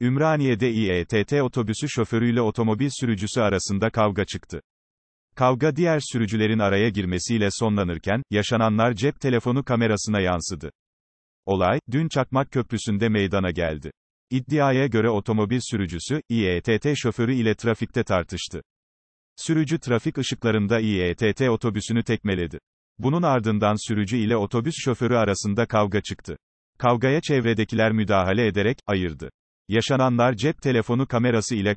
Ümraniye'de İETT otobüsü şoförüyle otomobil sürücüsü arasında kavga çıktı. Kavga diğer sürücülerin araya girmesiyle sonlanırken, yaşananlar cep telefonu kamerasına yansıdı. Olay, dün Çakmak Köprüsü'nde meydana geldi. İddiaya göre otomobil sürücüsü, İETT şoförü ile trafikte tartıştı. Sürücü trafik ışıklarında İETT otobüsünü tekmeledi. Bunun ardından sürücü ile otobüs şoförü arasında kavga çıktı. Kavgaya çevredekiler müdahale ederek, ayırdı. Yaşananlar cep telefonu kamerası ile